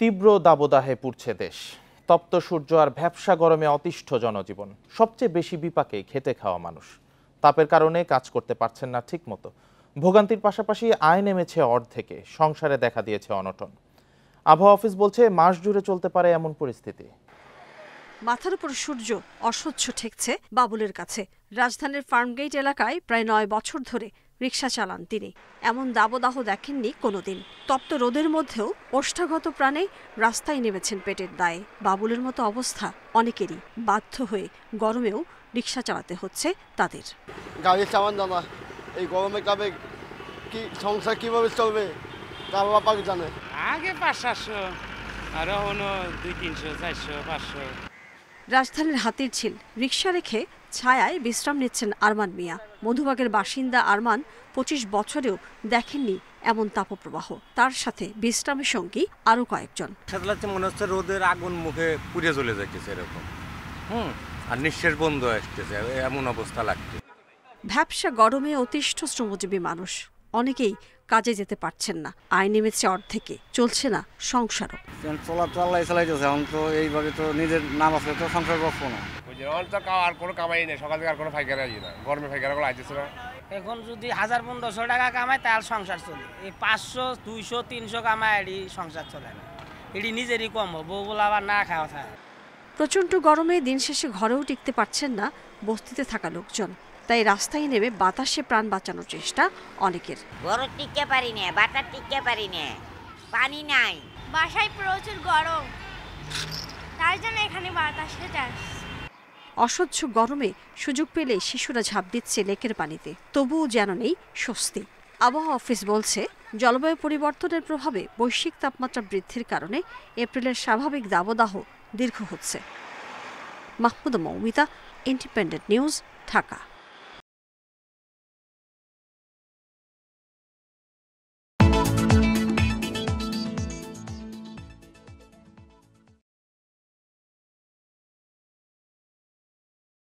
তীব্র দাবদাহে পুড়ছে দেশ তপ্ত সূর্য আর ভ্যাবসা গরমে অতিষ্ঠ জনজীবন সবচেয়ে বেশি বিপাকে খেতে খাওয়া মানুষ তাপের কারণে কাজ করতে পারছেন না ঠিকমতো ভোগান্তির পাশাপাশি আয় নেমেছে অর্ধেকে সংসারে দেখা দিয়েছে অনটন আবহাওয়া অফিস বলছে মাস জুড়ে চলতে পারে এমন পরিস্থিতি মাথার উপর সূর্য অসহ্য ঠেকছে বাবুলের কাছে রাজধানীর ফার্মগেট এলাকায় প্রায় নয় বছর ধরে রিক্সা চালান তিনি এমন দাবদাহ দেখেননি কোনোদিন তপ্ত রোদের মধ্যেও ওষ্ঠাগত প্রাণে রাস্তায় নেমেছেন পেটের দায়ে বাবুলের মতো অবস্থা অনেকেরই বাধ্য হয়ে গরমেও রিক্সা চালাতে হচ্ছে তাদের গাড়ি চালান জানা এই গরমে কাবে কি সংসার কিভাবে চলবে তা বাবা জানে আগে পাঁচ সাতশো আরো হলো দুই তিনশো চারশো পাঁচশো রাজধানীর হাতির ছিল রিক্সা রেখে ছায়ায় বিশ্রাম নিচ্ছেন আরমান মিয়া মধুবাগের বাসিন্দা আরমান পঁচিশ বছরেও দেখেননি এমন তাপপ্রবাহ তার সাথে বিশ্রামের সঙ্গী আরও কয়েকজন মনে হচ্ছে রোদের আগুন মুখে পুড়ে চলে যাচ্ছে এরকম হুম আর নিঃশ্বাস বন্ধ আসতেছে এমন অবস্থা লাগছে ভ্যাবসা গরমে অতিষ্ঠ শ্রমজীবী মানুষ অনেকেই কাজে যেতে পারছেন না আয় নেমেছে অর্ধেকে চলছে না সংসারও চলা এখন এইভাবে তো নিজের নাম আসলে সংসার বসবো কামাই নেই সকাল এখন যদি হাজার পনেরোশো টাকা কামায় তার সংসার চলে এই পাঁচশো দুইশো তিনশো কামায় এটি সংসার চলে না এটি নিজেরই কম বউ বলে আবার না খাওয়া থাকে প্রচণ্ড গরমে দিন শেষে ঘরেও টিকতে পারছেন না বস্তিতে থাকা লোকজন তাই রাস্তায় নেমে বাতাসে প্রাণ বাঁচানোর চেষ্টা অনেকের গরম টিকে পারি না বাতাস টিকে পারি না পানি নাই বাসায় প্রচুর গরম তার জন্য এখানে বাতাসে যাস অসহ্য গরমে সুযোগ পেলে শিশুরা ঝাঁপ দিচ্ছে লেকের পানিতে তবুও যেন নেই স্বস্তি আবহাওয়া অফিস বলছে জলবায়ু পরিবর্তনের প্রভাবে বৈশ্বিক তাপমাত্রা বৃদ্ধির কারণে এপ্রিলের স্বাভাবিক দাবদাহ দীর্ঘ হচ্ছে মাহমুদ মৌমিতা ইন্ডিপেন্ডেন্ট নিউজ ঢাকা